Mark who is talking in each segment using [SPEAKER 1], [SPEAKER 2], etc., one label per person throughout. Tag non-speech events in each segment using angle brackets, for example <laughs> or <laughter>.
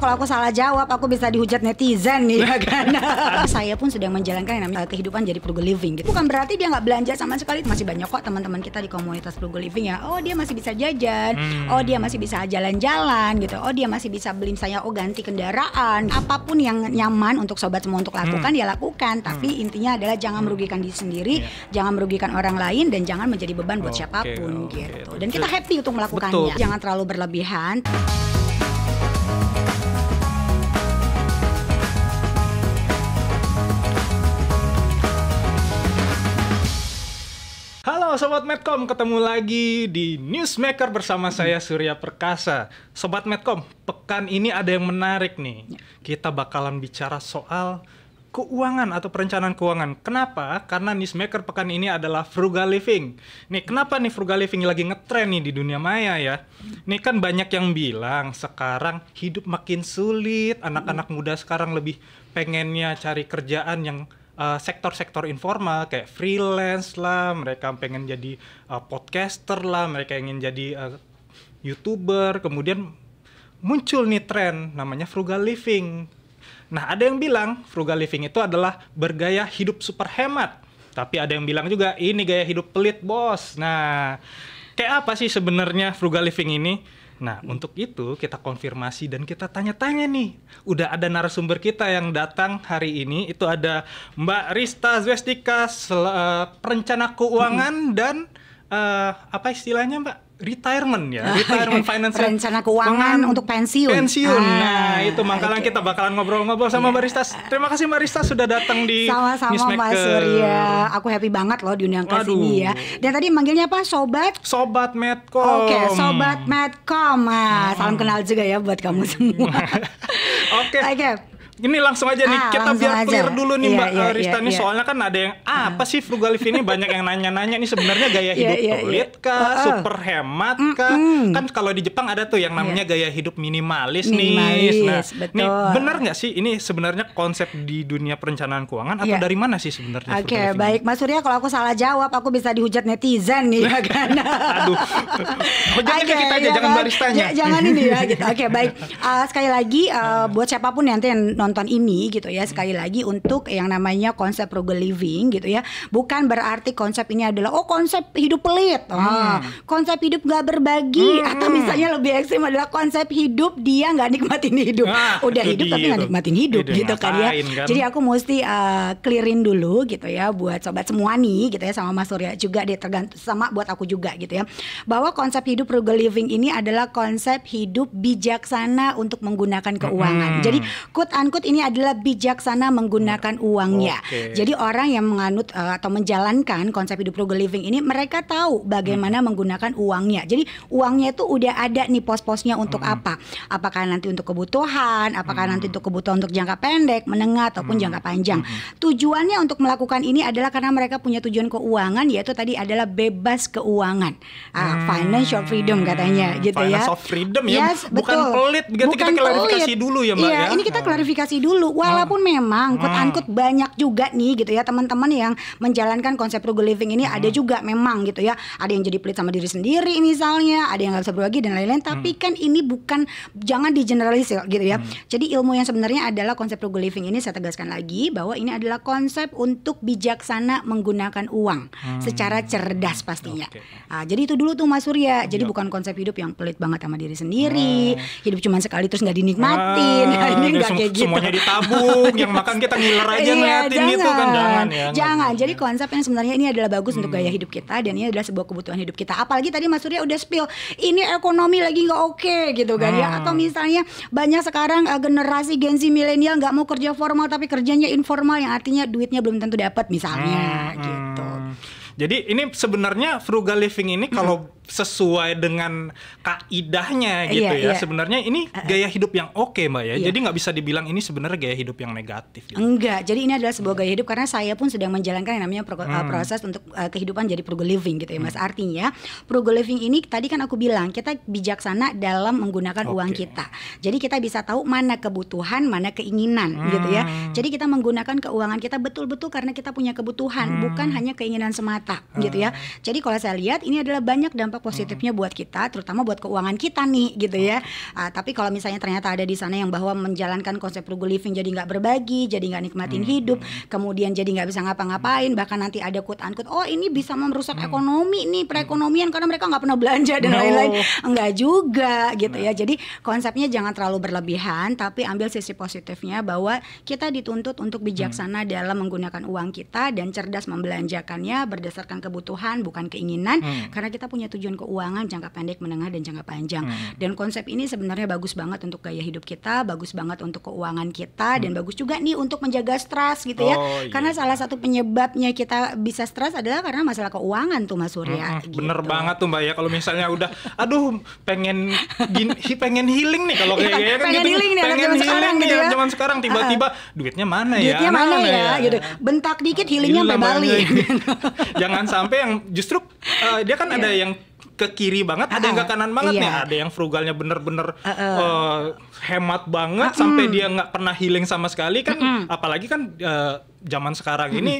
[SPEAKER 1] kalau aku salah jawab aku bisa dihujat netizen nih ya <laughs> kan iya. saya pun sedang menjalankan yang namanya kehidupan jadi frugal living gitu bukan berarti dia nggak belanja sama sekali masih banyak kok teman-teman kita di komunitas frugal living ya oh dia masih bisa jajan hmm. oh dia masih bisa jalan-jalan gitu oh dia masih bisa beli misalnya oh ganti kendaraan apapun yang nyaman untuk sobat semua untuk lakukan hmm. ya lakukan tapi hmm. intinya adalah jangan hmm. merugikan diri sendiri yeah. jangan merugikan orang lain dan jangan menjadi beban buat okay, siapapun okay, gitu dan kita happy untuk melakukannya Betul. jangan terlalu berlebihan
[SPEAKER 2] Halo Sobat Medcom, ketemu lagi di Newsmaker bersama saya Surya Perkasa. Sobat Medcom, pekan ini ada yang menarik nih. Ya. Kita bakalan bicara soal keuangan atau perencanaan keuangan. Kenapa? Karena Newsmaker pekan ini adalah frugal living. Nih, kenapa nih frugal living lagi ngetren nih di dunia maya ya? Nih kan banyak yang bilang sekarang hidup makin sulit, anak-anak muda sekarang lebih pengennya cari kerjaan yang Eh, sektor-sektor uh, informal kayak freelance lah, mereka pengen jadi uh, podcaster lah, mereka ingin jadi uh, youtuber, kemudian muncul nih tren namanya frugal living. Nah, ada yang bilang frugal living itu adalah bergaya hidup super hemat. Tapi ada yang bilang juga ini gaya hidup pelit, Bos. Nah, kayak apa sih sebenarnya frugal living ini? Nah, hmm. untuk itu kita konfirmasi dan kita tanya-tanya nih. Udah ada narasumber kita yang datang hari ini. Itu ada Mbak Rista Zwestika, eh, perencana keuangan hmm. dan uh, apa istilahnya Mbak? retirement ya, ah, retirement <laughs> financial rencana keuangan Pengan, untuk pensiun. Pensiun. Ah, nah, itu makanya okay. Gitu. kita bakalan ngobrol-ngobrol sama yeah. Barista. Terima kasih Barista sudah datang di Sama-sama Mbak Surya.
[SPEAKER 1] Aku happy banget loh di diundang ke sini ya. Dan tadi manggilnya apa? Sobat Sobat Medcom. Oke, okay, Sobat Medcom. Nah, salam kenal juga ya buat kamu semua. <laughs>
[SPEAKER 2] Oke. okay. okay. Ini langsung aja nih, ah, kita biar aja. clear dulu nih iya, Mbak iya, eh, Rista iya, nih, iya. soalnya kan ada yang ah, apa sih living ini <laughs> banyak yang nanya-nanya nih sebenarnya gaya iya, hidup iya, iya, pelit kah, oh, super hemat kah? Mm, Kan kalau di Jepang ada tuh yang iya. namanya iya. gaya hidup minimalis, minimalis nah, nih. Nah, betul. nih benar nggak sih ini sebenarnya konsep di dunia perencanaan keuangan atau iya. dari mana sih sebenarnya? Oke, okay,
[SPEAKER 1] baik Mas Surya kalau aku salah jawab aku bisa dihujat netizen nih ya <laughs> kan. Aduh. Hujatnya okay, kita aja iya, jangan kan? baristanya. Jangan ini ya gitu. Oke, baik. Uh, <laughs> sekali lagi uh, buat siapapun nanti yang nonton ini gitu ya hmm. sekali lagi untuk yang namanya konsep frugal living gitu ya bukan berarti konsep ini adalah oh konsep hidup pelit oh, hmm. konsep hidup gak berbagi hmm. atau hmm. misalnya lebih ekstrim adalah konsep hidup dia gak nikmatin hidup
[SPEAKER 2] ah, <laughs> udah hidup tapi gak nikmatin hidup itu. gitu kan ya. Kan? Jadi aku
[SPEAKER 1] mesti uh, clearin dulu gitu ya buat sobat semua nih gitu ya sama Mas Surya juga dia tergantung sama buat aku juga gitu ya. Bahwa konsep hidup frugal living ini adalah konsep hidup bijaksana untuk menggunakan keuangan. Hmm. Jadi quote unquote disebut ini adalah bijaksana menggunakan uangnya. Okay. Jadi orang yang menganut uh, atau menjalankan konsep hidup frugal living ini mereka tahu bagaimana hmm. menggunakan uangnya. Jadi uangnya itu udah ada nih pos-posnya untuk hmm. apa? Apakah nanti untuk kebutuhan, apakah hmm. nanti untuk kebutuhan untuk jangka pendek, menengah ataupun hmm. jangka panjang. Hmm. Tujuannya untuk melakukan ini adalah karena mereka punya tujuan keuangan yaitu tadi adalah bebas keuangan. Uh, financial freedom katanya gitu Finance ya. Financial freedom ya. Yes, bukan betul. pelit, Ganti gitu bukan kita klarifikasi pelit. dulu ya Mbak iya, ya. ini kita hmm. klarifikasi sosialisasi dulu oh. walaupun hmm. memang kut angkut banyak juga nih gitu ya teman-teman yang menjalankan konsep frugal living ini hmm. ada juga memang gitu ya ada yang jadi pelit sama diri sendiri misalnya ada yang nggak bisa berbagi dan lain-lain tapi hmm. kan ini bukan jangan di generalisir gitu ya hmm. jadi ilmu yang sebenarnya adalah konsep frugal living ini saya tegaskan lagi bahwa ini adalah konsep untuk bijaksana menggunakan uang hmm. secara cerdas pastinya okay. nah, jadi itu dulu tuh Mas Surya jadi yep. Iya. bukan konsep hidup yang pelit banget sama diri sendiri hmm. hidup cuma sekali terus nggak dinikmatin hmm. nah, <laughs> ini nggak kayak gitu semuanya ditabung, yang makan kita ngiler aja iya, ngeliatin jangan, gitu kan jangan ya. Jangan. jangan. Jadi konsep yang sebenarnya ini adalah bagus hmm. untuk gaya hmm. hidup kita dan ini adalah sebuah kebutuhan hidup kita. Apalagi tadi Mas Surya udah spill, ini ekonomi lagi nggak oke okay, gitu kan ya. hmm. ya. Atau misalnya banyak sekarang uh, generasi Gen Z milenial nggak mau kerja formal tapi kerjanya informal yang artinya duitnya belum tentu dapat misalnya
[SPEAKER 2] hmm. hmm. gitu. Jadi ini sebenarnya frugal living ini kalau hmm sesuai dengan kaidahnya iya, gitu yeah, ya. Yeah. Sebenarnya ini gaya hidup yang oke okay, Mbak ya. Yeah. Jadi nggak bisa dibilang ini sebenarnya gaya hidup yang negatif
[SPEAKER 1] gitu. Enggak. Jadi ini adalah sebuah gaya hidup karena saya pun sedang menjalankan yang namanya hmm. proses untuk uh, kehidupan jadi frugal living gitu ya hmm. Mas. Hmm. Artinya frugal living ini tadi kan aku bilang kita bijaksana dalam menggunakan okay. uang kita. Jadi kita bisa tahu mana kebutuhan, mana keinginan hmm. gitu ya. Hmm. Jadi kita menggunakan keuangan kita betul-betul karena kita punya kebutuhan, hmm. bukan hanya keinginan semata hmm. gitu ya. Hmm. Jadi kalau saya lihat ini adalah banyak dampak positifnya buat kita, terutama buat keuangan kita nih gitu ya. Uh, tapi kalau misalnya ternyata ada di sana yang bahwa menjalankan konsep frugal living jadi nggak berbagi, jadi nggak nikmatin hmm. hidup, kemudian jadi nggak bisa ngapa-ngapain, bahkan nanti ada quote unquote, oh ini bisa merusak hmm. ekonomi nih hmm. perekonomian karena mereka nggak pernah belanja dan lain-lain, no. enggak juga gitu nah. ya. Jadi konsepnya jangan terlalu berlebihan, tapi ambil sisi positifnya bahwa kita dituntut untuk bijaksana hmm. dalam menggunakan uang kita dan cerdas membelanjakannya berdasarkan kebutuhan bukan keinginan, hmm. karena kita punya tujuan tujuan keuangan jangka pendek, menengah dan jangka panjang. Hmm. Dan konsep ini sebenarnya bagus banget untuk gaya hidup kita, bagus banget untuk keuangan kita hmm. dan bagus juga nih untuk menjaga stres gitu ya. Oh, iya. Karena salah satu penyebabnya kita bisa stres adalah karena masalah keuangan tuh Mas Surya. Hmm,
[SPEAKER 2] hmm. gitu. Bener banget tuh Mbak ya kalau misalnya udah aduh pengen gini, pengen healing nih kalau kayak ya, kan pengen gitu, healing nih pengen healing sekarang nih, gitu ya. zaman sekarang tiba-tiba uh, duitnya mana ya? Duitnya mana, mana ya? ya? Gitu.
[SPEAKER 1] Bentak dikit healingnya sampai Bali.
[SPEAKER 2] <laughs> Jangan sampai yang justru uh, dia kan yeah. ada yang ke kiri banget, uh, ada yang ke ah, kanan banget iya. nih, ada yang frugalnya bener-bener uh, uh. Uh, hemat banget uh, uh. sampai dia nggak pernah healing sama sekali kan, uh, uh. apalagi kan uh, zaman sekarang uh, uh. ini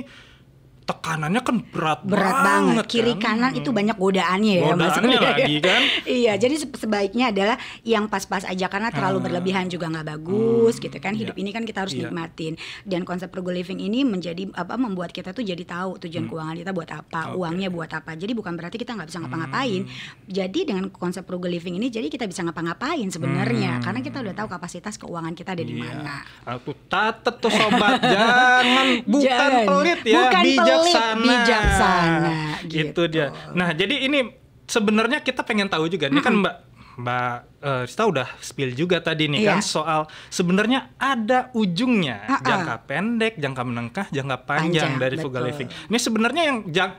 [SPEAKER 2] tekanannya kan berat berat banget, banget. Kan?
[SPEAKER 1] kiri kan? kanan itu hmm. banyak godaannya ya godaannya lagi kan <laughs> iya jadi sebaiknya adalah yang pas-pas aja karena terlalu hmm. berlebihan juga nggak bagus hmm. gitu kan hidup yeah. ini kan kita harus yeah. nikmatin dan konsep frugal living ini menjadi apa membuat kita tuh jadi tahu tujuan hmm. keuangan kita buat apa okay. uangnya buat apa jadi bukan berarti kita nggak bisa ngapa-ngapain hmm. jadi dengan konsep frugal living ini jadi kita bisa ngapa-ngapain sebenarnya hmm. karena kita udah tahu kapasitas keuangan kita ada di yeah. mana
[SPEAKER 2] aku catet tuh sobat <laughs> jangan bukan jangan. pelit ya bukan bijak bijaksana. bijaksana gitu. Itu dia. Gitu. Nah, jadi ini sebenarnya kita pengen tahu juga. Ini mm -hmm. kan Mbak Mbak uh, Rista udah spill juga tadi nih iya. kan soal sebenarnya ada ujungnya uh -uh. jangka pendek, jangka menengah, jangka panjang, panjang dari betul. frugal living. Ini sebenarnya yang jang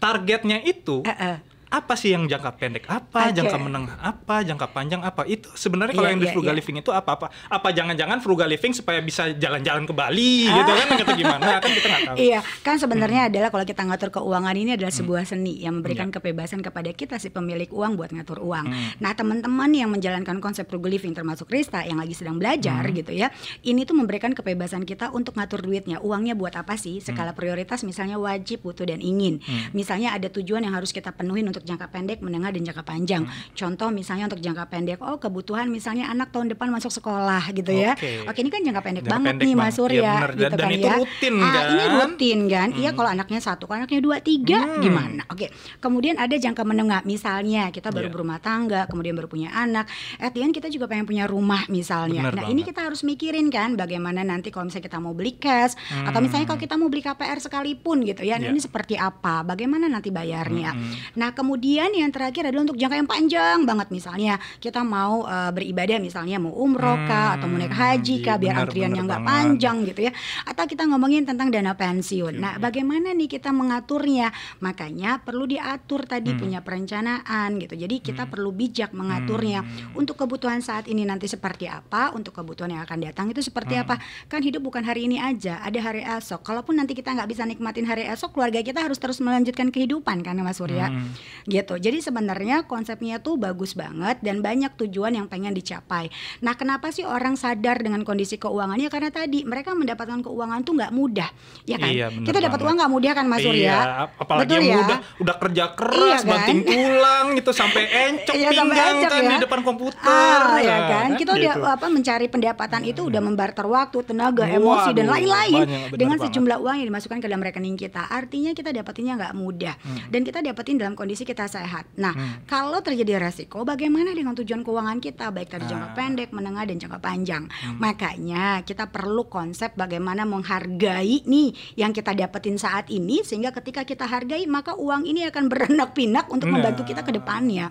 [SPEAKER 2] targetnya itu uh -uh apa sih yang jangka pendek apa, okay. jangka menengah apa, jangka panjang apa. Itu sebenarnya kalau yeah, yang di yeah, frugal yeah. living itu apa apa apa jangan-jangan frugal living supaya bisa jalan-jalan ke Bali ah. gitu kan atau gimana <laughs> kan kita nggak tahu.
[SPEAKER 1] Iya, kan sebenarnya hmm. adalah kalau kita ngatur keuangan ini adalah hmm. sebuah seni yang memberikan yeah. kebebasan kepada kita si pemilik uang buat ngatur uang. Hmm. Nah, teman-teman yang menjalankan konsep frugal living termasuk Krista yang lagi sedang belajar hmm. gitu ya. Ini tuh memberikan kebebasan kita untuk ngatur duitnya. Uangnya buat apa sih? Skala hmm. prioritas misalnya wajib, butuh dan ingin. Hmm. Misalnya ada tujuan yang harus kita penuhi untuk untuk jangka pendek, menengah dan jangka panjang. Hmm. Contoh misalnya untuk jangka pendek, oh kebutuhan misalnya anak tahun depan masuk sekolah gitu ya. Oke, ini kan jangka pendek jangka banget pendek nih Mas iya, Surya ya, gitu dan, kan itu ya. rutin ah, kan. ini rutin kan. Iya, hmm. Iya kalau anaknya satu, kalau anaknya dua, tiga hmm. gimana? Oke. Kemudian ada jangka menengah misalnya kita baru yeah. berumah tangga, kemudian baru punya anak. Eh, the kita juga pengen punya rumah misalnya. Bener nah, banget. ini kita harus mikirin kan bagaimana nanti kalau misalnya kita mau beli cash hmm. atau misalnya kalau hmm. kita mau beli KPR sekalipun gitu ya. Yeah. Iya. Ini seperti apa? Bagaimana nanti bayarnya? Hmm. Nah, kemudian Kemudian yang terakhir adalah untuk jangka yang panjang banget misalnya kita mau uh, beribadah misalnya mau umroh hmm, kah atau mau naik iya, haji kah biar antriannya nggak panjang gitu ya. Atau kita ngomongin tentang dana pensiun. Nah, bagaimana nih kita mengaturnya? Makanya perlu diatur tadi hmm. punya perencanaan gitu. Jadi kita hmm. perlu bijak mengaturnya hmm. untuk kebutuhan saat ini nanti seperti apa, untuk kebutuhan yang akan datang itu seperti hmm. apa. Kan hidup bukan hari ini aja, ada hari esok. Kalaupun nanti kita nggak bisa nikmatin hari esok, keluarga kita harus terus melanjutkan kehidupan kan Mas Surya. Hmm gitu. Jadi sebenarnya konsepnya tuh bagus banget dan banyak tujuan yang pengen dicapai. Nah, kenapa sih orang sadar dengan kondisi keuangannya? Karena tadi mereka mendapatkan keuangan tuh nggak mudah, ya kan? Iya, Kita dapat uang nggak mudah kan, Mas Surya? Iya,
[SPEAKER 2] apalagi Betul yang ya? udah udah kerja keras, iya, kan? banting <laughs> tulang gitu sampai encok iya, pinggang sampai encok, kan ya? di depan komputer. Ah, ya nah, kan? Kita gitu.
[SPEAKER 1] apa mencari pendapatan itu udah hmm. membarter waktu, tenaga, Wah, emosi dan lain-lain dengan banget. sejumlah uang yang dimasukkan ke dalam rekening kita. Artinya kita dapetinnya nggak mudah hmm. dan kita dapetin dalam kondisi kita sehat. Nah, hmm. kalau terjadi resiko, bagaimana dengan tujuan keuangan kita baik dari jangka ah. pendek, menengah dan jangka panjang. Hmm. Makanya kita perlu konsep bagaimana menghargai nih yang kita dapetin saat ini sehingga ketika kita hargai maka uang ini akan berenak pinak untuk membantu kita ke depannya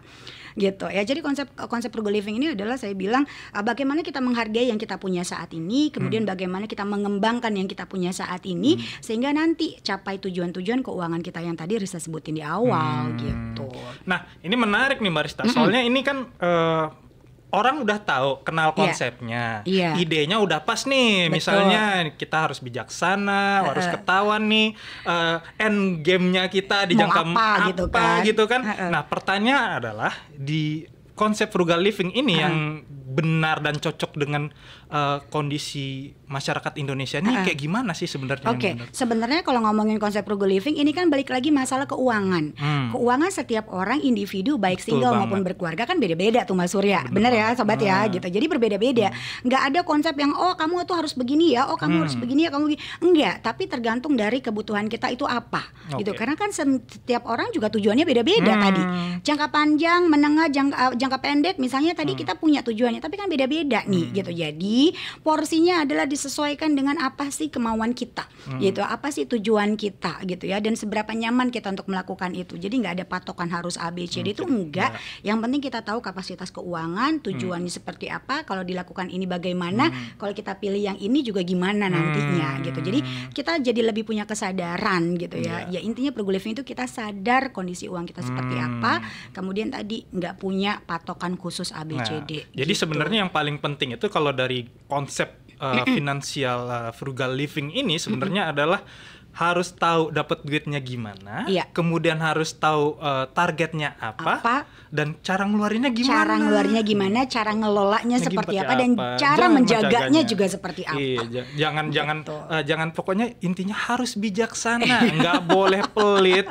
[SPEAKER 1] gitu ya jadi konsep konsep frugal living ini adalah saya bilang uh, bagaimana kita menghargai yang kita punya saat ini kemudian hmm. bagaimana kita mengembangkan yang kita punya saat ini hmm. sehingga nanti capai tujuan-tujuan keuangan kita yang tadi Risa sebutin di awal hmm.
[SPEAKER 2] gitu nah ini menarik nih Barista soalnya ini kan uh, orang udah tahu kenal iya. konsepnya yeah. Yeah. idenya udah pas nih Betul. misalnya kita harus bijaksana uh, harus ketahuan nih uh, end gamenya kita dijangka apa, apa gitu kan, gitu kan. Uh, uh. nah pertanyaan adalah di konsep frugal living ini uh. yang benar dan cocok dengan uh, kondisi masyarakat Indonesia ini uh -uh. kayak gimana sih sebenarnya? Oke, okay.
[SPEAKER 1] sebenarnya kalau ngomongin konsep frugal living ini kan balik lagi masalah keuangan. Hmm. Keuangan setiap orang individu baik Betul single banget. maupun berkeluarga kan beda-beda tuh Mas Surya. Benar ya sobat hmm. ya gitu. Jadi berbeda-beda. Hmm. Nggak ada konsep yang oh kamu tuh harus begini ya, oh kamu hmm. harus begini ya, kamu begini. Enggak, tapi tergantung dari kebutuhan kita itu apa. Okay. Gitu. Karena kan setiap orang juga tujuannya beda-beda hmm. tadi. Jangka panjang, menengah, jangka, eh, jangka pendek misalnya tadi hmm. kita punya tujuannya tapi kan beda-beda nih hmm. gitu. Jadi porsinya adalah disesuaikan dengan apa sih kemauan kita, hmm. gitu. Apa sih tujuan kita, gitu ya. Dan seberapa nyaman kita untuk melakukan itu. Jadi nggak ada patokan harus A B C D hmm, itu ya. enggak. Ya. Yang penting kita tahu kapasitas keuangan, tujuannya hmm. seperti apa. Kalau dilakukan ini bagaimana. Hmm. Kalau kita pilih yang ini juga gimana hmm. nantinya, gitu. Jadi kita jadi lebih punya kesadaran, gitu ya. Yeah. Ya intinya pergulifnya itu kita sadar kondisi uang kita seperti apa. Hmm. Kemudian tadi nggak punya patokan khusus A B C D. Nah,
[SPEAKER 2] gitu. Jadi sebenarnya yang paling penting itu kalau dari konsep uh, finansial uh, frugal living ini sebenarnya adalah harus tahu dapat duitnya gimana, iya. kemudian harus tahu uh, targetnya apa, apa, dan cara ngeluarinnya gimana. Cara ngeluarinnya
[SPEAKER 1] gimana, cara ngelolanya seperti apa, apa dan cara jangan menjaganya, menjaganya juga seperti apa.
[SPEAKER 2] Iya, jangan Betul. Gitu. jangan uh, jangan pokoknya intinya harus bijaksana, nggak <laughs> boleh pelit,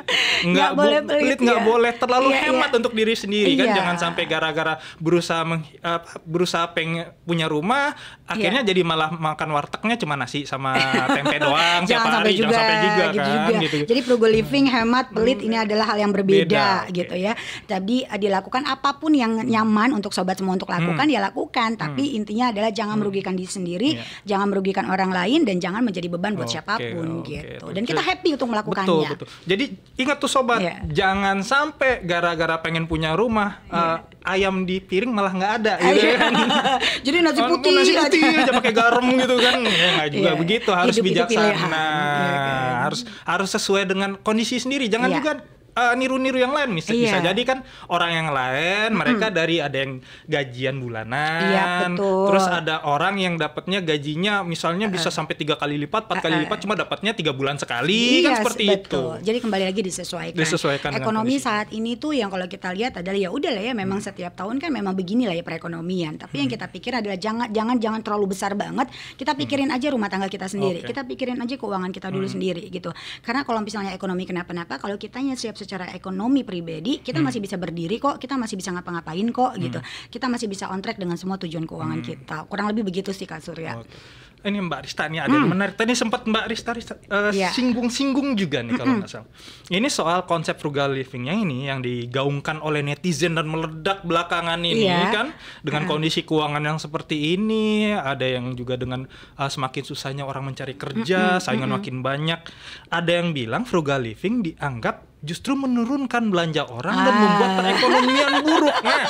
[SPEAKER 2] nggak boleh pelit, pelit nggak iya. boleh terlalu iya, iya. hemat iya. untuk diri sendiri kan. iya. kan, jangan sampai gara-gara berusaha meng, uh, berusaha pengen punya rumah, akhirnya iya. jadi malah makan wartegnya cuma nasi sama tempe <laughs> doang tiap hari, jangan sampai juga. Jangan sampai juga gitu kan juga. Gitu. jadi
[SPEAKER 1] frugal living hemat pelit ini adalah hal yang berbeda Beda, gitu ya Jadi eh, dilakukan apapun yang nyaman untuk sobat semua untuk lakukan hmm. ya lakukan tapi hmm. intinya adalah jangan hmm. merugikan diri sendiri yeah. jangan merugikan orang lain dan jangan menjadi beban buat okay, siapapun
[SPEAKER 2] okay, gitu dan kita happy
[SPEAKER 1] untuk melakukannya betul
[SPEAKER 2] betul jadi ingat tuh sobat yeah. jangan sampai gara-gara pengen punya rumah yeah. Iya ayam di piring malah nggak ada ah, gitu iya. kan. <laughs> Jadi nasi putih, nasi putih aja, aja pakai garam gitu kan. <laughs> Ya nggak juga yeah. begitu, harus Hidup bijaksana. Nah, iya, yeah, kan? Harus harus sesuai dengan kondisi sendiri, jangan yeah. juga niru eh, niru-niru yang lain bisa iya. bisa jadi kan orang yang lain mm-hmm. mereka hmm. dari ada yang gajian bulanan iya, terus ada orang yang dapatnya gajinya misalnya uh, bisa eh. sampai tiga kali lipat empat uh, kali eh, lipat cuma dapatnya tiga bulan sekali iya, kan seperti betul. itu
[SPEAKER 1] jadi kembali lagi disesuaikan
[SPEAKER 2] disesuaikan ekonomi
[SPEAKER 1] saat ini tuh yang kalau kita lihat adalah ya udah lah ya memang hmm. setiap tahun kan memang beginilah ya perekonomian tapi hmm. yang kita pikir adalah jangan jangan jangan terlalu besar banget kita hmm. pikirin hmm. aja rumah tangga kita sendiri okay. kita pikirin aja keuangan kita dulu hmm. sendiri gitu karena kalau misalnya ekonomi kenapa-napa kalau kita siap secara ekonomi pribadi kita hmm. masih bisa berdiri kok kita masih bisa ngapa-ngapain kok hmm. gitu kita masih bisa on track dengan semua tujuan keuangan hmm. kita kurang lebih begitu sih
[SPEAKER 2] Kak Surya okay ini Mbak Rista ini ada hmm. yang menarik. Tadi sempat Mbak Rista, singgung-singgung uh, eh, yeah. singgung-singgung juga nih kalau nggak salah. Ini soal konsep frugal living livingnya ini yang digaungkan oleh netizen dan meledak belakangan ini yeah. kan dengan hmm. kondisi keuangan yang seperti ini, ada yang juga dengan uh, semakin susahnya orang mencari kerja, mm saingan makin banyak. Ada yang bilang frugal living dianggap justru menurunkan belanja orang ah. dan membuat ah. perekonomian buruk. Nah,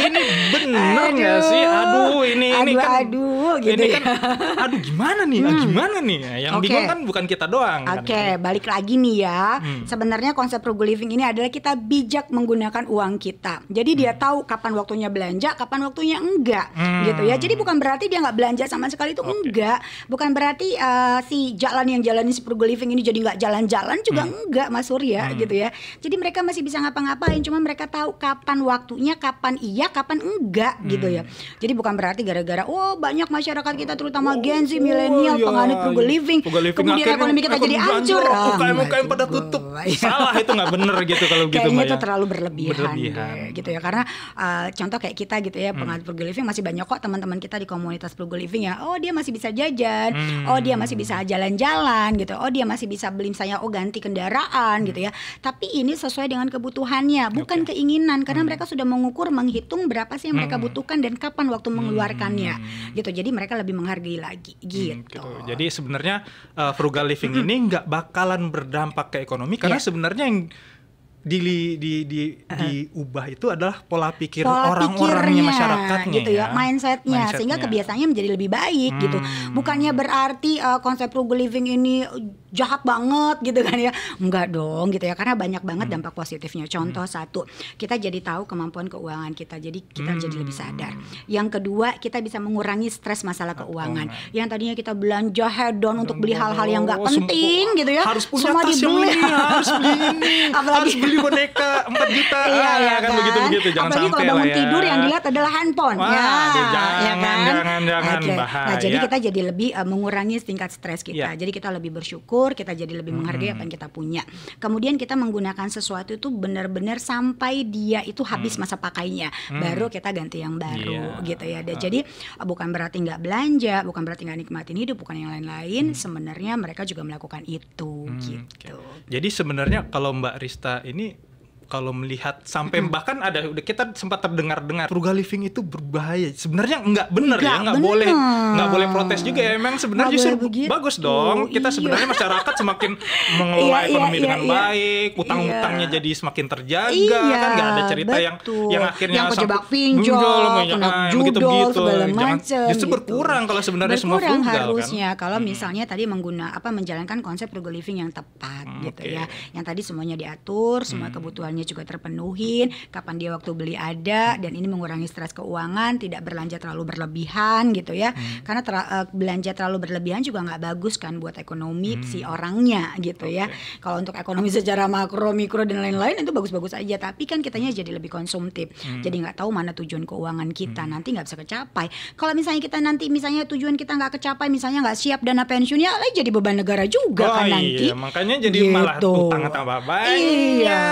[SPEAKER 2] ini benar nggak sih? Aduh, ini aduh, ini kan aduh, gitu ini ya. kan aduh gimana nih? Hmm. Gimana nih? Ya, yang okay. bingung kan bukan kita doang. Kan? Oke,
[SPEAKER 1] okay, kan. balik lagi nih ya. Hmm. Sebenarnya konsep frugal living ini adalah kita bijak menggunakan uang kita. Jadi hmm. dia tahu kapan waktunya belanja, kapan waktunya enggak, hmm. gitu ya. Jadi bukan berarti dia nggak belanja sama sekali itu okay. enggak. Bukan berarti uh, si jalan yang jalani si frugal living ini jadi nggak jalan-jalan juga hmm. enggak, Mas Surya, hmm. gitu gitu ya. Jadi mereka masih bisa ngapa-ngapain, cuma mereka tahu kapan waktunya, kapan iya, kapan enggak hmm. gitu ya. Hmm. Jadi bukan berarti gara-gara oh banyak masyarakat kita terutama oh, Gen Z, oh, milenial, iya, penganut frugal iya. living, frugal living, kemudian ekonomi kita jadi hancur. UKM-UKM oh, ah, pada
[SPEAKER 2] tutup. <laughs> Iya. Salah itu nggak bener gitu kalau gitu Kayaknya itu ya. terlalu berlebihan, gitu
[SPEAKER 1] ya. Karena eh, contoh kayak kita gitu ya, penganut hmm. frugal living masih banyak kok teman-teman kita di komunitas frugal living ya. Oh, dia masih bisa jajan. Oh, dia hmm. masih bisa jalan-jalan gitu. Oh, dia masih bisa beli misalnya oh ganti kendaraan gitu ya tapi ini sesuai dengan kebutuhannya bukan okay. keinginan karena hmm. mereka sudah mengukur menghitung berapa sih yang mereka hmm. butuhkan dan kapan waktu hmm. mengeluarkannya hmm. gitu jadi mereka lebih menghargai lagi hmm, gitu, hmm,
[SPEAKER 2] gitu. jadi sebenarnya uh, frugal living ini nggak bakalan berdampak ke ekonomi karena yeah. sebenarnya yang di di di uh eh. -huh. diubah itu adalah pola pikir orang-orangnya masyarakatnya gitu ya, ya mindsetnya sehingga kebiasaannya
[SPEAKER 1] menjadi lebih baik gitu. hmm. gitu bukannya berarti uh, konsep frugal living ini jahat banget gitu kan ya hmm. enggak dong gitu ya karena banyak banget hmm. dampak positifnya contoh hmm. satu kita jadi tahu kemampuan keuangan kita jadi kita hmm. jadi lebih sadar yang kedua kita bisa mengurangi stres masalah keuangan oh. yang tadinya kita belanja hedon untuk beli hal-hal yang nggak penting gitu ya harus punya semua dibeli ini, harus beli <laughs> ini Apalagi, harus beli boneka 4 juta <laughs> iya, ah, iya, ya kan, kan begitu
[SPEAKER 2] begitu jangan apalagi kalau bangun ya. tidur yang dilihat
[SPEAKER 1] adalah handphone Wah, ya, ya, jangan,
[SPEAKER 2] ya kan jangan jangan okay. bahaya nah jadi kita
[SPEAKER 1] jadi lebih uh, mengurangi tingkat stres kita ya. jadi kita lebih bersyukur bersyukur, kita jadi lebih hmm. menghargai hmm. apa yang kita punya. Kemudian kita menggunakan sesuatu itu benar-benar sampai dia itu habis hmm. masa pakainya, hmm. baru kita ganti yang baru yeah. gitu ya. Dan, Jadi eh, bukan berarti nggak belanja, bukan berarti nggak nikmatin hidup, bukan yang lain-lain. Hmm. Sebenarnya mereka juga melakukan itu
[SPEAKER 2] hmm. gitu. Jadi sebenarnya kalau Mbak Rista ini kalau melihat sampai bahkan ada kita sempat terdengar-dengar frugal living itu berbahaya. Sebenarnya nggak bener ya, nggak boleh nggak boleh protes juga ya. Memang sebenarnya justru begitu. bagus dong. Kita iya. sebenarnya masyarakat semakin <laughs> mengelola iya, ekonomi iya, dengan iya, iya. baik, utang-utangnya iya. jadi semakin terjaga iya, kan nggak iya, ada cerita betul. yang yang akhirnya yang kejebak pinjol, pinjol ah, begitu Justru gitu. berkurang kalau sebenarnya semua frugal kan? harusnya
[SPEAKER 1] kan? kalau hmm. misalnya tadi mengguna apa menjalankan konsep frugal living yang tepat hmm, gitu okay. ya. Yang tadi semuanya diatur, semua mm. kebutuhan kebutuhannya juga terpenuhin, kapan dia waktu beli ada dan ini mengurangi stres keuangan, tidak belanja terlalu berlebihan gitu ya. Hmm. Karena ter uh, belanja terlalu berlebihan juga nggak bagus kan buat ekonomi hmm. si orangnya gitu okay. ya. Kalau untuk ekonomi secara makro, mikro dan lain-lain itu bagus-bagus aja, tapi kan kitanya jadi lebih konsumtif. Hmm. Jadi nggak tahu mana tujuan keuangan kita hmm. nanti nggak bisa kecapai. Kalau misalnya kita nanti misalnya tujuan kita nggak kecapai, misalnya nggak siap dana pensiunnya, lah jadi beban negara juga kan oh, kan iya. nanti.
[SPEAKER 2] Makanya jadi gitu. malah utang tambah banyak. Iya.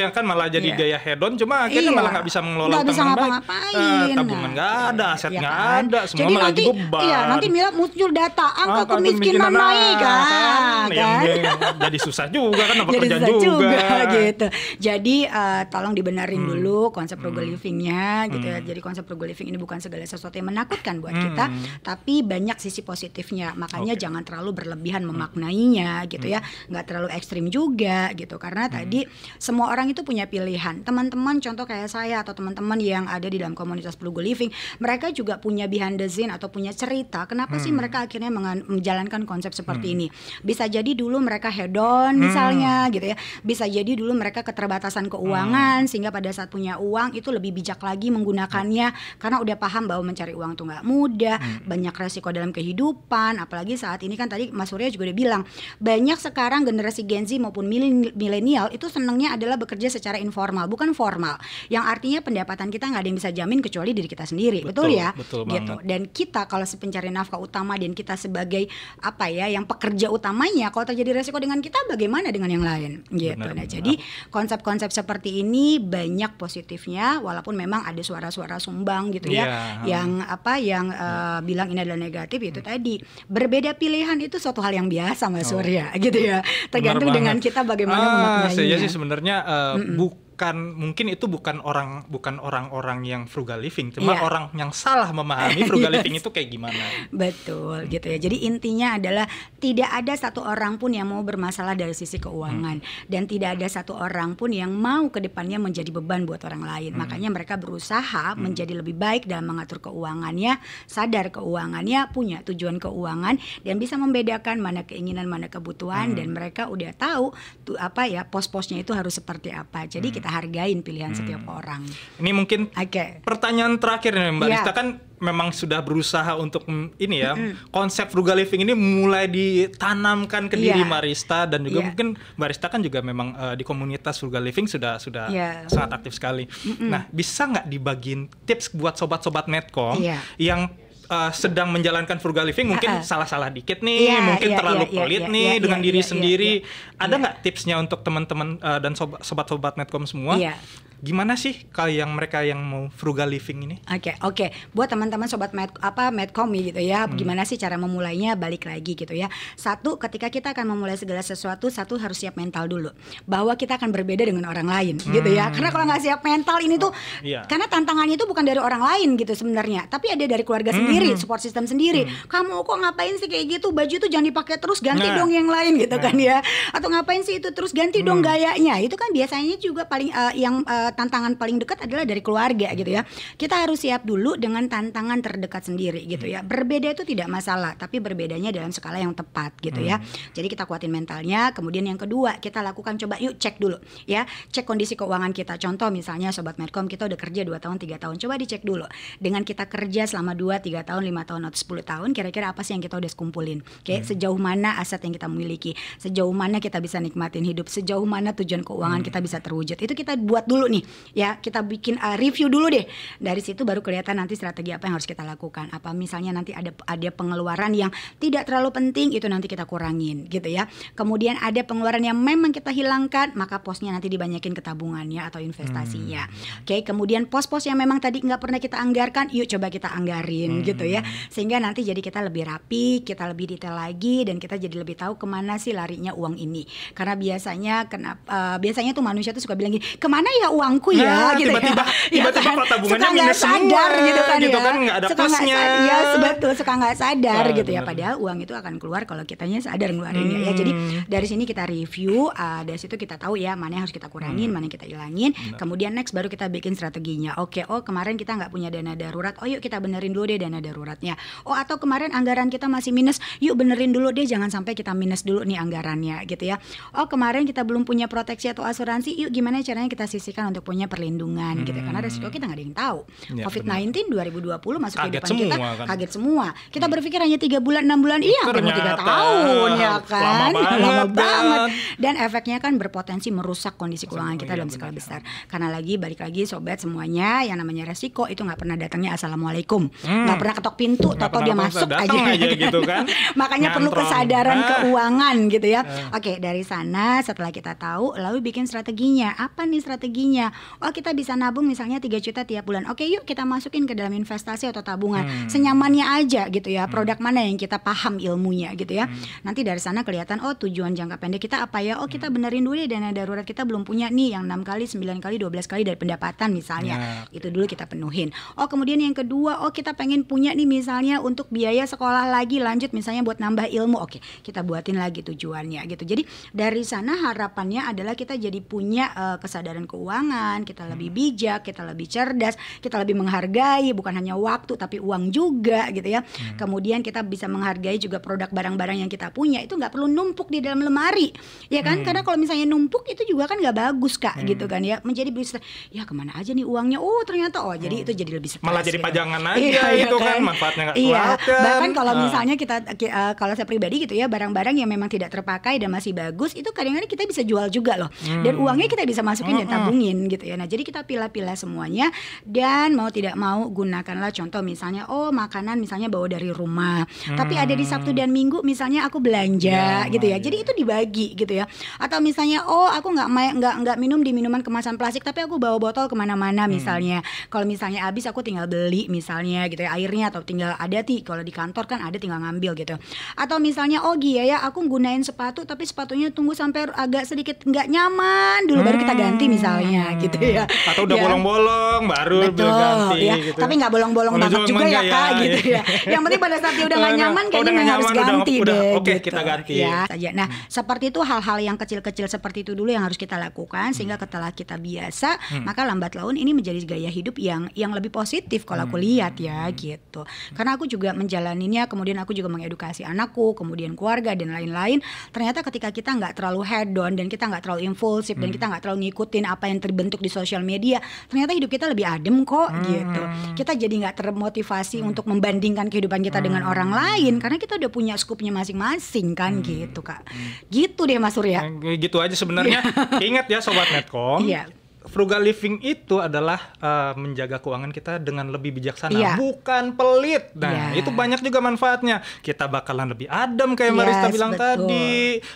[SPEAKER 2] Ya, kan malah jadi yeah. gaya hedon cuma akhirnya iya. malah nggak bisa mengelola gak bisa ngapa -ngapain. baik. Uh, ah, tabungan nggak nah, ada, aset kan? nggak ya kan? ada, semua jadi malah nanti, jadi beban. Iya, nanti
[SPEAKER 1] Mila muncul data angka ah, ah kemiskinan naik iya ah, kan. kan? Yang,
[SPEAKER 2] yang jadi susah juga kan apa kerja juga. juga <laughs>
[SPEAKER 1] gitu. Jadi uh, tolong dibenerin hmm. dulu konsep hmm. frugal livingnya gitu ya. hmm. ya. Jadi konsep frugal living ini bukan segala sesuatu yang menakutkan buat hmm. kita, tapi banyak sisi positifnya. Makanya okay. jangan terlalu berlebihan hmm. memaknainya gitu hmm. ya. nggak terlalu ekstrim juga gitu karena hmm. tadi semua orang orang itu punya pilihan. Teman-teman contoh kayak saya atau teman-teman yang ada di dalam komunitas Plugo Living, mereka juga punya behind the scene atau punya cerita kenapa hmm. sih mereka akhirnya menjalankan konsep seperti hmm. ini. Bisa jadi dulu mereka hedon hmm. misalnya hmm. gitu ya. Bisa jadi dulu mereka keterbatasan keuangan hmm. sehingga pada saat punya uang itu lebih bijak lagi menggunakannya hmm. karena udah paham bahwa mencari uang itu nggak mudah, hmm. banyak resiko dalam kehidupan, apalagi saat ini kan tadi Mas Surya juga udah bilang banyak sekarang generasi Gen Z maupun milenial itu senangnya adalah bekerja bekerja secara informal bukan formal yang artinya pendapatan kita nggak ada yang bisa jamin kecuali diri kita sendiri betul, betul ya betul gitu dan kita kalau pencari nafkah utama dan kita sebagai apa ya yang pekerja utamanya kalau terjadi resiko dengan kita bagaimana dengan yang lain gitu benar, nah benar. jadi konsep-konsep seperti ini banyak positifnya walaupun memang ada suara-suara sumbang gitu yeah. ya iya, yang apa yang uh, bilang ini adalah negatif itu hmm. tadi berbeda pilihan itu suatu hal yang biasa mas oh. Surya <laughs> gitu ya tergantung dengan kita bagaimana ah, memaknainya. Saya sih
[SPEAKER 2] sebenarnya uh, Eh, mm -mm. buku bukan mungkin itu bukan orang bukan orang-orang yang frugal living, cuma yeah. orang yang salah memahami frugal <laughs> yes. living itu kayak gimana.
[SPEAKER 1] Betul gitu ya. Jadi intinya adalah tidak ada satu orang pun yang mau bermasalah dari sisi keuangan hmm. dan tidak ada satu orang pun yang mau ke depannya menjadi beban buat orang lain. Hmm. Makanya mereka berusaha hmm. menjadi lebih baik dalam mengatur keuangannya, sadar keuangannya, punya tujuan keuangan dan bisa membedakan mana keinginan, mana kebutuhan hmm. dan mereka udah tahu tuh apa ya pos-posnya itu harus seperti apa. Jadi hmm. kita hargain pilihan hmm. setiap orang.
[SPEAKER 2] Ini mungkin okay. pertanyaan terakhir nih Mbak yeah. Lista kan memang sudah berusaha untuk ini ya konsep frugal living ini mulai ditanamkan ke iya. diri yeah. Marista dan juga yeah. mungkin Marista kan juga memang uh, di komunitas frugal living sudah sudah yeah. sangat aktif sekali. Mm-hmm. Nah bisa nggak dibagiin tips buat sobat-sobat Medcom yeah. yang uh, sedang menjalankan frugal living mungkin salah-salah dikit nih, yeah, mungkin yeah, terlalu yeah, iya, pelit yeah, nih yeah, dengan yeah, diri yeah, iya, sendiri. Yeah, yeah. Ada iya. nggak yeah. tipsnya untuk teman-teman uh, dan sobat-sobat netcom semua? Yeah gimana sih kalau yang mereka yang mau frugal living ini?
[SPEAKER 1] Oke okay, oke, okay. buat teman-teman sobat med apa medcom gitu ya, hmm. gimana sih cara memulainya? Balik lagi gitu ya. Satu, ketika kita akan memulai segala sesuatu, satu harus siap mental dulu bahwa kita akan berbeda dengan orang lain hmm. gitu ya. Hmm. Karena kalau nggak siap mental ini tuh, oh, iya. karena tantangannya itu bukan dari orang lain gitu sebenarnya, tapi ada dari keluarga hmm. sendiri sendiri, hmm. support system sendiri. Hmm. Kamu kok ngapain sih kayak gitu? Baju itu jangan dipakai terus, ganti nah. dong yang lain gitu kan nah. kan ya. Atau ngapain sih itu terus ganti hmm. dong gayanya. Itu kan biasanya juga paling uh, yang uh, tantangan paling dekat adalah dari keluarga gitu ya. Kita harus siap dulu dengan tantangan terdekat sendiri gitu ya. Hmm. Berbeda itu tidak masalah, tapi berbedanya dalam skala yang tepat gitu ya. hmm. ya. Jadi kita kuatin mentalnya. Kemudian yang kedua, kita lakukan coba yuk cek dulu ya. Cek kondisi keuangan kita. Contoh misalnya sobat Medcom kita udah kerja dua tahun, tiga tahun. Coba dicek dulu. Dengan kita kerja selama 2 3 tahun, lima tahun atau 10 tahun kira-kira apa sih yang kita udah kumpulin. Oke, hmm. sejauh mana aset yang kita miliki, sejauh mana kita bisa nikmatin hidup, sejauh mana tujuan keuangan hmm. kita bisa terwujud. Itu kita buat dulu nih. Ya, kita bikin uh, review dulu deh. Dari situ baru kelihatan nanti strategi apa yang harus kita lakukan. Apa misalnya nanti ada ada pengeluaran yang tidak terlalu penting itu nanti kita kurangin gitu ya. Kemudian ada pengeluaran yang memang kita hilangkan, maka posnya nanti dibanyakin ke tabungannya atau investasinya. Hmm. Oke, kemudian pos-pos yang memang tadi nggak pernah kita anggarkan, yuk coba kita anggarin hmm gitu ya hmm. sehingga nanti jadi kita lebih rapi kita lebih detail lagi dan kita jadi lebih tahu kemana sih larinya uang ini karena biasanya kenapa uh, eh, biasanya tuh manusia tuh suka bilang gini kemana ya uangku ya nah, gitu tiba-tiba ya. tiba-tiba <laughs> ya, kan? tabungannya minus sadar semua, gitu kan gitu ya kan, gak ada suka pasnya sadar ya sebetul suka nggak sadar nah, gitu ya padahal uang itu akan keluar kalau kitanya sadar ngeluarinnya hmm. ya jadi hmm. dari sini kita review uh, dari situ kita tahu ya mana yang harus kita kurangin hmm. mana yang kita ilangin nah. kemudian next baru kita bikin strateginya oke oh kemarin kita nggak punya dana darurat oh yuk kita benerin dulu deh dana daruratnya. Oh atau kemarin anggaran kita masih minus, yuk benerin dulu deh jangan sampai kita minus dulu nih anggarannya gitu ya. Oh kemarin kita belum punya proteksi atau asuransi, yuk gimana caranya kita sisihkan untuk punya perlindungan gitu kan? hmm. gitu. Karena resiko kita nggak ada yang tahu. Ya, Covid-19 2020 masuk kaget kehidupan semua, kita kan? kaget semua. Kita hmm. berpikir hanya tiga bulan enam bulan, iya kan mau tiga tahun ya kan, <laughs> lama banget, lama banget. Dan efeknya kan berpotensi merusak kondisi keuangan kita iya, dalam skala iya. besar. Karena lagi balik lagi sobat semuanya yang namanya resiko itu nggak pernah datangnya assalamualaikum, Hmm. Gak pernah pernah ketok pintu, toto dia masuk aja, aja gitu kan. <laughs> Makanya Ngantron. perlu kesadaran ah. keuangan gitu ya. Ah. Oke, dari sana setelah kita tahu lalu bikin strateginya. Apa nih strateginya? Oh, kita bisa nabung misalnya 3 juta tiap bulan. Oke, yuk kita masukin ke dalam investasi atau tabungan. Hmm. Senyamannya aja gitu ya. Hmm. Produk mana yang kita paham ilmunya gitu ya. Hmm. Nanti dari sana kelihatan oh tujuan jangka pendek kita apa ya? Oh, kita hmm. benerin dulu ya dana darurat kita belum punya nih yang 6 kali, 9 kali, 12 kali dari pendapatan misalnya. Ya, nah. okay. Itu dulu kita penuhin. Oh, kemudian yang kedua, oh kita pengen punya punya nih misalnya untuk biaya sekolah lagi lanjut misalnya buat nambah ilmu oke kita buatin lagi tujuannya gitu jadi dari sana harapannya adalah kita jadi punya uh, kesadaran keuangan kita lebih hmm. bijak kita lebih cerdas kita lebih menghargai bukan hanya waktu tapi uang juga gitu ya hmm. kemudian kita bisa menghargai juga produk barang-barang yang kita punya itu nggak perlu numpuk di dalam lemari ya kan hmm. karena kalau misalnya numpuk itu juga kan nggak bagus kak hmm. gitu kan ya menjadi bisa ya kemana aja nih uangnya oh ternyata oh jadi hmm. itu jadi lebih stress,
[SPEAKER 2] malah jadi gitu. pajangan iya, aja iya, itu kan kan iya. manfaatnya nggak iya. Keluarkan. bahkan kalau misalnya
[SPEAKER 1] kita uh, kalau saya pribadi gitu ya barang-barang yang memang tidak terpakai dan masih bagus itu kadang-kadang kita bisa jual juga loh hmm. dan uangnya kita bisa masukin hmm. dan tabungin gitu ya nah jadi kita pilih-pilih semuanya dan mau tidak mau gunakanlah contoh misalnya oh makanan misalnya bawa dari rumah hmm. tapi ada di Sabtu dan Minggu misalnya aku belanja ya, gitu ya iya. jadi itu dibagi gitu ya atau misalnya oh aku nggak nggak nggak minum di minuman kemasan plastik tapi aku bawa botol kemana-mana misalnya hmm. kalau misalnya habis aku tinggal beli misalnya gitu ya airnya atau tinggal ada ti kalau di kantor kan ada tinggal ngambil gitu atau misalnya oh Gia ya aku gunain sepatu tapi sepatunya tunggu sampai agak sedikit nggak nyaman dulu hmm, baru kita ganti hmm. misalnya gitu ya
[SPEAKER 2] atau udah ya. bolong-bolong ya. baru betul ganti, ya gitu. tapi nggak bolong-bolong banget juga ya kak ya, gitu ya yang penting pada saat dia udah nggak <laughs> nyaman kayaknya nggak harus ganti udah, deh oke gitu. kita ganti ya
[SPEAKER 1] saja nah hmm. seperti itu hal-hal yang kecil-kecil seperti itu dulu yang harus kita lakukan sehingga hmm. setelah kita biasa hmm. maka lambat laun ini menjadi gaya hidup yang yang lebih positif kalau aku hmm. lihat ya gitu gitu. Karena aku juga menjalaninya, kemudian aku juga mengedukasi anakku, kemudian keluarga dan lain-lain. Ternyata ketika kita nggak terlalu head on dan kita nggak terlalu impulsif hmm. dan kita nggak terlalu ngikutin apa yang terbentuk di sosial media, ternyata hidup kita lebih adem kok hmm. gitu. Kita jadi nggak termotivasi hmm. untuk membandingkan kehidupan kita hmm. dengan orang lain karena kita udah punya skupnya masing-masing kan hmm. gitu kak. Gitu deh Mas Surya.
[SPEAKER 2] Gitu aja sebenarnya. Iya. Ingat ya sobat Netcom. Iya frugal living itu adalah uh, menjaga keuangan kita dengan lebih bijaksana, yeah. bukan pelit. Nah, yeah. itu banyak juga manfaatnya. Kita bakalan lebih adem kayak yes, Marista bilang betul. tadi,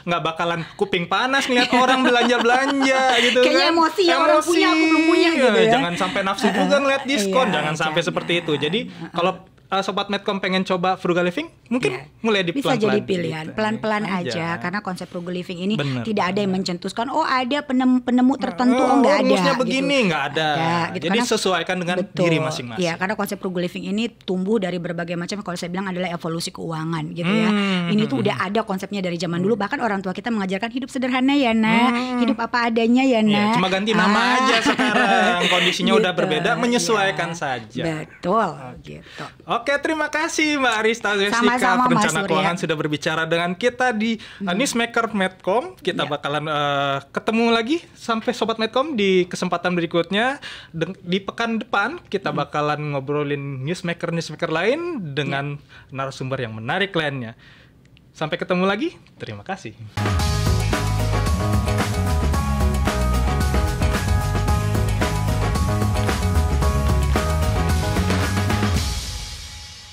[SPEAKER 2] nggak bakalan kuping panas ngeliat <laughs> orang belanja-belanja gitu Kayaknya kan. emosi ya, orang punya aku belum punya gitu ya. Jangan sampai nafsu juga ngeliat diskon, yeah, jangan sampai jangan. Iya. seperti itu. Jadi kalau uh, sobat Medcom pengen coba frugal living, mungkin yeah. mulai di bisa pelan -pelan jadi pilihan, gitu.
[SPEAKER 1] pelan-pelan gitu. aja. karena konsep frugal living ini bener, tidak ada yang mencetuskan. oh ada penemu penemu oh, tertentu oh, oh nggak ada. Rumusnya gitu. begini nggak
[SPEAKER 2] ada. ada gitu. Jadi karena, sesuaikan dengan betul, diri masing-masing. Iya,
[SPEAKER 1] karena konsep frugal living ini tumbuh dari berbagai macam kalau saya bilang adalah evolusi keuangan gitu ya. hmm. ya. Ini tuh hmm, udah hmm. ada konsepnya dari zaman dulu bahkan orang tua kita mengajarkan hidup sederhana ya, Nak. Hmm. Hidup apa adanya ya, iya, Nak. Ya, cuma
[SPEAKER 2] ganti nama ah. aja sekarang. Kondisinya <laughs> gitu, udah berbeda iya. menyesuaikan ya. saja. Betul, okay. gitu. Oke, terima kasih Mbak Arista Jessica perencana keuangan sudah berbicara dengan kita di uh, hmm. Newsmaker Medcom. Kita yeah. bakalan uh, ketemu lagi sampai sobat Medcom di kesempatan berikutnya De di pekan depan kita hmm. bakalan ngobrolin newsmaker newsmaker lain dengan yeah. narasumber yang menarik lainnya. Sampai ketemu lagi. Terima kasih.